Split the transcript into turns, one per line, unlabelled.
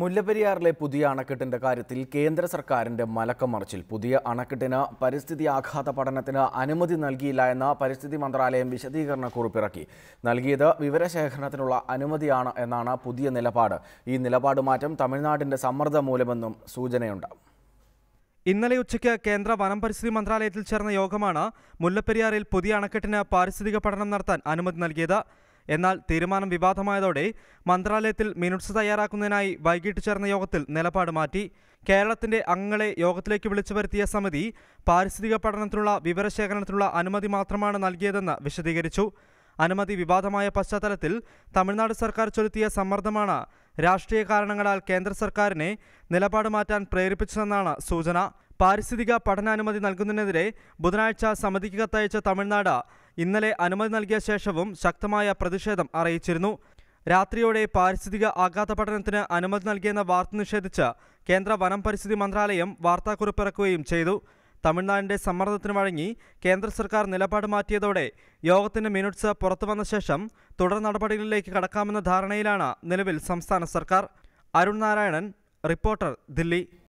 മുല്ലപ്പെരിയാറിലെ പുതിയ അണക്കെട്ടിന്റെ കാര്യത്തിൽ കേന്ദ്ര സർക്കാരിന്റെ മലക്കമറിച്ചിൽ പുതിയ അണക്കെട്ടിന് പരിസ്ഥിതി ആഘാത പഠനത്തിന് അനുമതി നൽകിയില്ല എന്ന പരിസ്ഥിതി മന്ത്രാലയം വിശദീകരണ കുറിപ്പിറക്കി നൽകിയത് വിവരശേഖരണത്തിനുള്ള അനുമതിയാണ് എന്നാണ് പുതിയ നിലപാട് ഈ നിലപാട് മാറ്റം തമിഴ്നാടിന്റെ സമ്മർദ്ദം മൂലമെന്നും സൂചനയുണ്ട് ഇന്നലെ ഉച്ചയ്ക്ക് കേന്ദ്ര
വനം പരിസ്ഥിതി മന്ത്രാലയത്തിൽ ചേർന്ന യോഗമാണ് മുല്ലപ്പെരിയാറിൽ പുതിയ അണക്കെട്ടിന് പാരിസ്ഥിതിക പഠനം നടത്താൻ അനുമതി നൽകിയത് എന്നാൽ തീരുമാനം വിവാദമായതോടെ മന്ത്രാലയത്തിൽ മിനുട്സ് തയ്യാറാക്കുന്നതിനായി വൈകിട്ട് ചേർന്ന യോഗത്തിൽ നിലപാട് മാറ്റി കേരളത്തിന്റെ അംഗങ്ങളെ യോഗത്തിലേക്ക് വിളിച്ചു വരുത്തിയ സമിതി പാരിസ്ഥിതിക പഠനത്തിനുള്ള വിവരശേഖരണത്തിനുള്ള അനുമതി മാത്രമാണ് നൽകിയതെന്ന് വിശദീകരിച്ചു അനുമതി വിവാദമായ പശ്ചാത്തലത്തിൽ തമിഴ്നാട് സർക്കാർ ചൊലുത്തിയ സമ്മർദ്ദമാണ് രാഷ്ട്രീയ കാരണങ്ങളാൽ കേന്ദ്ര സർക്കാരിനെ നിലപാട് മാറ്റാൻ പ്രേരിപ്പിച്ചതെന്നാണ് സൂചന പാരിസ്ഥിതിക പഠനാനുമതി നൽകുന്നതിനെതിരെ ബുധനാഴ്ച സമിതിക്ക് കത്തയച്ച തമിഴ്നാട് ഇന്നലെ അനുമതി നൽകിയ ശേഷവും ശക്തമായ പ്രതിഷേധം അറിയിച്ചിരുന്നു രാത്രിയോടെ പാരിസ്ഥിതിക ആഘാത പഠനത്തിന് അനുമതി നൽകിയെന്ന വാർത്ത നിഷേധിച്ച് കേന്ദ്ര വനം പരിസ്ഥിതി മന്ത്രാലയം വാർത്താക്കുറിപ്പിറക്കുകയും ചെയ്തു തമിഴ്നാടിന്റെ സമ്മർദ്ദത്തിന് വഴങ്ങി കേന്ദ്ര സർക്കാർ നിലപാട് മാറ്റിയതോടെ യോഗത്തിന്റെ മിനിറ്റ്സ് പുറത്തു വന്ന ശേഷം തുടർ നടപടികളിലേക്ക് കടക്കാമെന്ന ധാരണയിലാണ് നിലവിൽ സംസ്ഥാന സർക്കാർ അരുൺ നാരായണൻ റിപ്പോർട്ടർ ദില്ലി